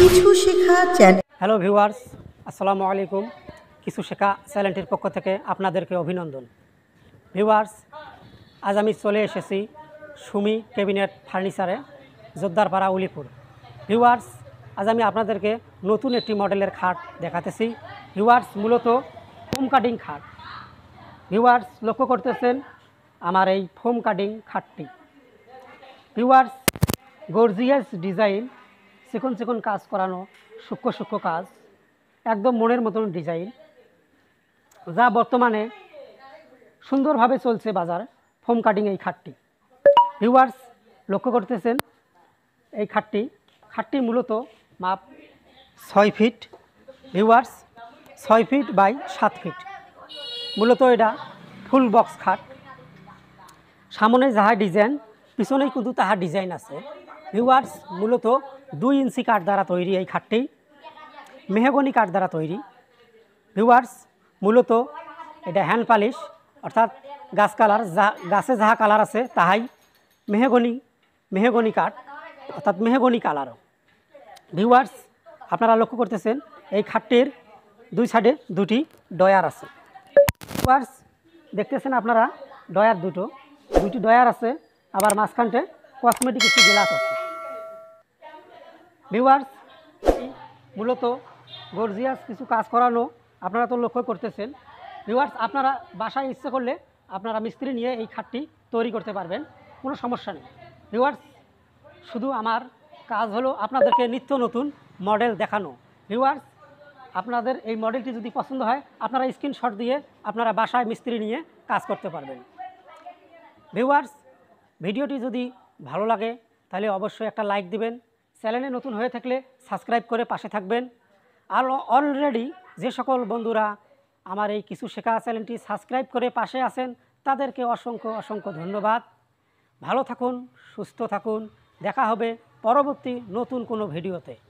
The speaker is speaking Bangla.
কিছু শেখা চ্যানেল হ্যালো ভিউয়ার্স আসসালামু আলাইকুম কিছু শেখা চ্যানেলটির পক্ষ থেকে আপনাদেরকে অভিনন্দন ভিউয়ার্স আজ আমি চলে এসেছি সুমি ক্যাবিনেট ফার্নিচারে জোদ্দারপাড়া উলিপুর ভিউয়ার্স আজ আমি আপনাদেরকে নতুন একটি মডেলের খাট দেখাতেছি ভিউয়ার্স মূলত ফোম কাটিং খাট ভিউয়ার্স লক্ষ্য করতেছেন আমার এই ফোম কাটিং খাটটি ভিউয়ার্স গর্জিয়াস ডিজাইন চিকন সেখন কাজ করানো সূক্ষ্ম সূক্ষ্ম কাজ একদম মনের মতন ডিজাইন যা বর্তমানে সুন্দরভাবে চলছে বাজার ফোম কাটিং এই খাটটি ভিউয়ার্স লক্ষ্য করতেছেন এই খাটটি খাটটি মূলত মাপ ছয় ফিট ভিউয়ার্স ছয় ফিট বাই সাত ফিট মূলত এটা ফুল বক্স খাট সামনে যাহা ডিজাইন পিছনেই কিন্তু তাহার ডিজাইন আছে ভিউয়ার্স মূলত দুই ইঞ্চি কাঠ দ্বারা তৈরি এই খাটটি মেহগনি কাঠ দ্বারা তৈরি ভিউয়ার্স মূলত এটা হ্যান্ড পালিশ অর্থাৎ গাছ কালার যা গাছে যাহা কালার আছে তাহাই মেহগনি মেহগনি কাঠ অর্থাৎ মেহগনি কালারও ভিউয়ার্স আপনারা লক্ষ্য করতেছেন এই খাটটির দুই সাইডে দুটি ডয়ার আছে ভিউয়ার্স দেখতেছেন আপনারা ডয়ার দুটো দুটি ডয়ার আছে আবার মাঝখানটে কসমেটিক একটি গ্লাস আছে ভিউয়ার্স মূলত গর্জিয়াস কিছু কাজ করানো আপনারা তো লক্ষ্য করতেছেন ভিউয়ার্স আপনারা বাসায় ইচ্ছে করলে আপনারা মিস্ত্রি নিয়ে এই খাটটি তৈরি করতে পারবেন কোনো সমস্যা নেই ভিউয়ার্স শুধু আমার কাজ হলো আপনাদেরকে নিত্য নতুন মডেল দেখানো ভিউয়ার্স আপনাদের এই মডেলটি যদি পছন্দ হয় আপনারা স্ক্রিনশট দিয়ে আপনারা বাসায় মিস্ত্রি নিয়ে কাজ করতে পারবেন ভিউয়ার্স ভিডিওটি যদি ভালো লাগে তাহলে অবশ্যই একটা লাইক দিবেন চ্যানেলে নতুন হয়ে থাকলে সাবস্ক্রাইব করে পাশে থাকবেন আর অলরেডি যে সকল বন্ধুরা আমার এই কিছু শেখা চ্যানেলটি সাবস্ক্রাইব করে পাশে আছেন তাদেরকে অসংখ্য অসংখ্য ধন্যবাদ ভালো থাকুন সুস্থ থাকুন দেখা হবে পরবর্তী নতুন কোনো ভিডিওতে